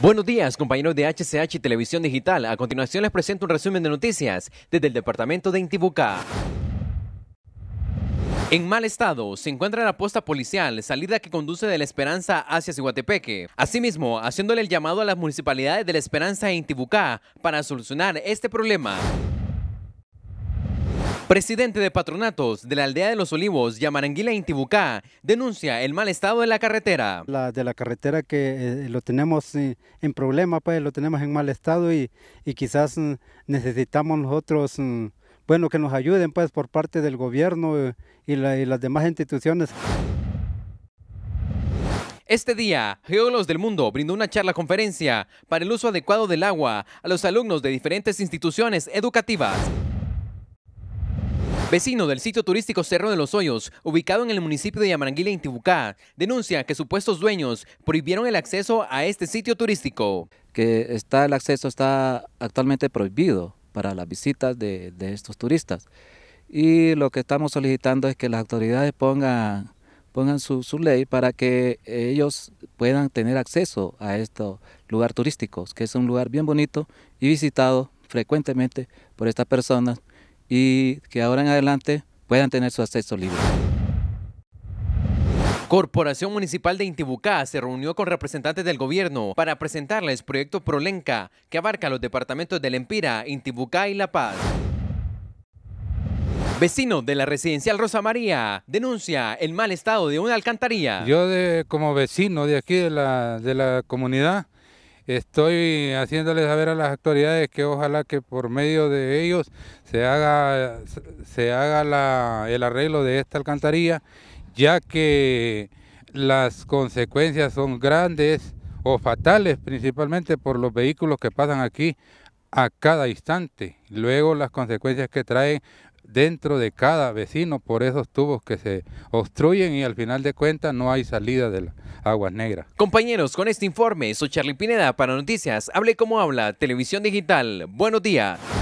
Buenos días, compañeros de HCH y Televisión Digital. A continuación les presento un resumen de noticias desde el departamento de Intibucá. En mal estado se encuentra la posta policial, salida que conduce de La Esperanza hacia Siguatepeque. Asimismo, haciéndole el llamado a las municipalidades de La Esperanza e Intibucá para solucionar este problema. Presidente de patronatos de la aldea de Los Olivos, Yamaranguila Intibucá, denuncia el mal estado de la carretera. La de la carretera que eh, lo tenemos eh, en problema, pues lo tenemos en mal estado y, quizás mm, necesitamos nosotros, mm, bueno, que nos ayuden pues por parte del gobierno eh, y, y las demás instituciones. Este día, Geólogos del Mundo brindó una charla conferencia para el uso adecuado del agua a los alumnos de diferentes instituciones educativas. Vecino del sitio turístico Cerro de los Hoyos, ubicado en el municipio de Yamaranguila, Intibucá, denuncia que supuestos dueños prohibieron el acceso a este sitio turístico. Que está el acceso está actualmente prohibido para las visitas de, estos turistas. Y lo que estamos solicitando es que las autoridades pongan, pongan su, su, ley para que ellos puedan tener acceso a este lugar turístico, que es un lugar bien bonito y visitado frecuentemente por estas personas y que ahora en adelante puedan tener su acceso libre. Corporación Municipal de Intibucá se reunió con representantes del gobierno para presentarles proyecto Prolenca, que abarca los departamentos de Empira, Intibucá y La Paz. Vecino de la residencial Rosa María denuncia el mal estado de una alcantarilla. Yo de, como vecino de aquí de la, de la comunidad estoy haciéndoles saber a las autoridades que ojalá que por medio de ellos se haga, se haga el arreglo de esta alcantarilla, ya que las consecuencias son grandes o fatales principalmente por los vehículos que pasan aquí a cada instante. Luego las consecuencias que traen dentro de cada vecino por esos tubos que se obstruyen y al final de cuentas no hay salida de las aguas negras. Compañeros, con este informe soy Charlie Pineda para Noticias. Hable como habla, Televisión Digital. Buenos días.